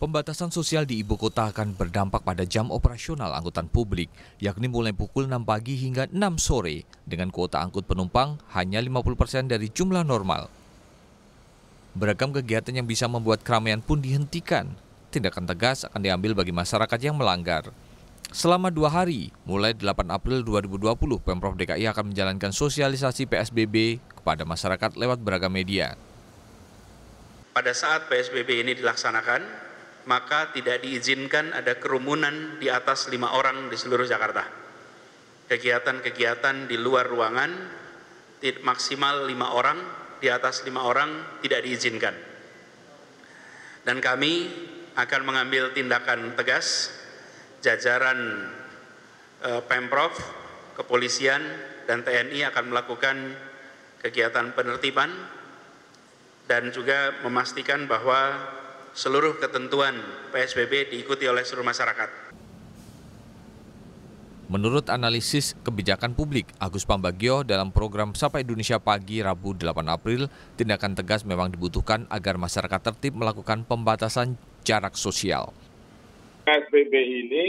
Pembatasan sosial di ibu kota akan berdampak pada jam operasional angkutan publik, yakni mulai pukul 6 pagi hingga 6 sore, dengan kuota angkut penumpang hanya 50% dari jumlah normal. Beragam kegiatan yang bisa membuat keramaian pun dihentikan. Tindakan tegas akan diambil bagi masyarakat yang melanggar. Selama dua hari, mulai 8 April 2020, Pemprov DKI akan menjalankan sosialisasi PSBB kepada masyarakat lewat beragam media. Pada saat PSBB ini dilaksanakan, maka tidak diizinkan ada kerumunan di atas lima orang di seluruh Jakarta. Kegiatan-kegiatan di luar ruangan maksimal lima orang, di atas lima orang tidak diizinkan. Dan kami akan mengambil tindakan tegas jajaran eh, Pemprov, kepolisian, dan TNI akan melakukan kegiatan penertiban dan juga memastikan bahwa seluruh ketentuan PSBB diikuti oleh seluruh masyarakat. Menurut analisis kebijakan publik Agus Pambagio dalam program Sapa Indonesia Pagi Rabu 8 April, tindakan tegas memang dibutuhkan agar masyarakat tertib melakukan pembatasan jarak sosial. PSBB ini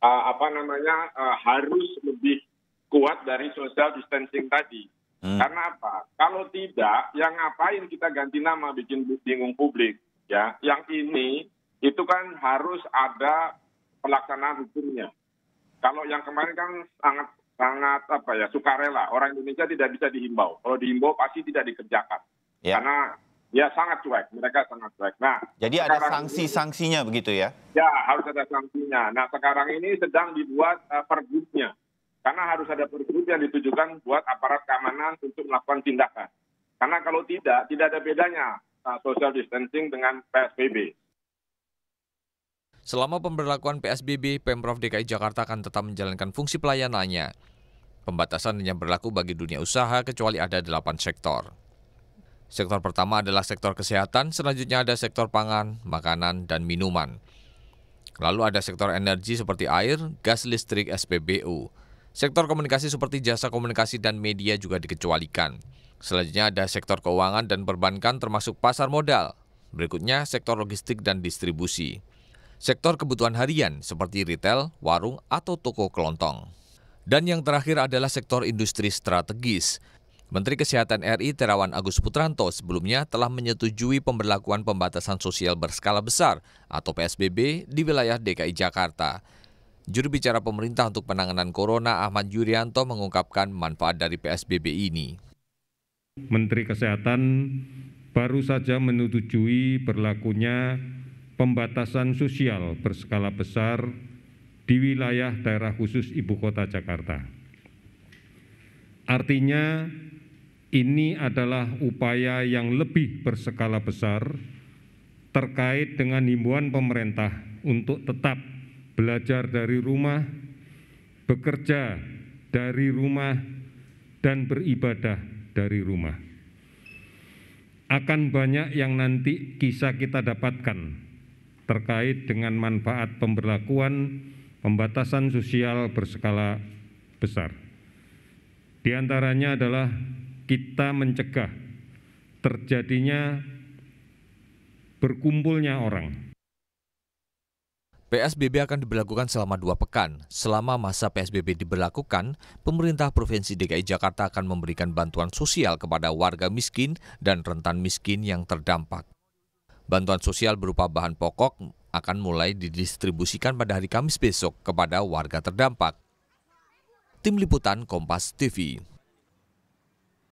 eh, apa namanya eh, harus lebih kuat dari social distancing tadi. Hmm. Karena apa? Kalau tidak, yang ngapain kita ganti nama bikin bingung publik? ya yang ini itu kan harus ada pelaksanaan hukumnya. Kalau yang kemarin kan sangat sangat apa ya sukarela orang Indonesia tidak bisa dihimbau. Kalau dihimbau pasti tidak dikerjakan ya. karena ya sangat cuek mereka sangat cuek. Nah jadi ada sanksi-sanksinya begitu ya? Ya harus ada sanksinya. Nah sekarang ini sedang dibuat uh, pergubnya karena harus ada pergub yang ditujukan buat aparat keamanan untuk melakukan tindakan. Karena kalau tidak, tidak ada bedanya. Uh, social distancing dengan PSBB. Selama pemberlakuan PSBB, Pemprov DKI Jakarta akan tetap menjalankan fungsi pelayanannya. Pembatasan hanya berlaku bagi dunia usaha kecuali ada delapan sektor. Sektor pertama adalah sektor kesehatan, selanjutnya ada sektor pangan, makanan, dan minuman. Lalu ada sektor energi seperti air, gas listrik, SPBU. Sektor komunikasi seperti jasa komunikasi dan media juga dikecualikan. Selanjutnya ada sektor keuangan dan perbankan termasuk pasar modal. Berikutnya sektor logistik dan distribusi. Sektor kebutuhan harian seperti retail, warung, atau toko kelontong. Dan yang terakhir adalah sektor industri strategis. Menteri Kesehatan RI Terawan Agus Putranto sebelumnya telah menyetujui pemberlakuan pembatasan sosial berskala besar atau PSBB di wilayah DKI Jakarta. Juru bicara pemerintah untuk penanganan corona Ahmad Yuryanto mengungkapkan manfaat dari PSBB ini. Menteri Kesehatan baru saja menyetujui berlakunya pembatasan sosial berskala besar di wilayah daerah khusus ibu kota Jakarta. Artinya ini adalah upaya yang lebih berskala besar terkait dengan himbauan pemerintah untuk tetap belajar dari rumah, bekerja dari rumah, dan beribadah dari rumah. Akan banyak yang nanti kisah kita dapatkan terkait dengan manfaat pemberlakuan pembatasan sosial berskala besar. Di antaranya adalah kita mencegah terjadinya berkumpulnya orang PSBB akan diberlakukan selama dua pekan. Selama masa PSBB diberlakukan, pemerintah Provinsi DKI Jakarta akan memberikan bantuan sosial kepada warga miskin dan rentan miskin yang terdampak. Bantuan sosial berupa bahan pokok akan mulai didistribusikan pada hari Kamis besok kepada warga terdampak. Tim Liputan Kompas TV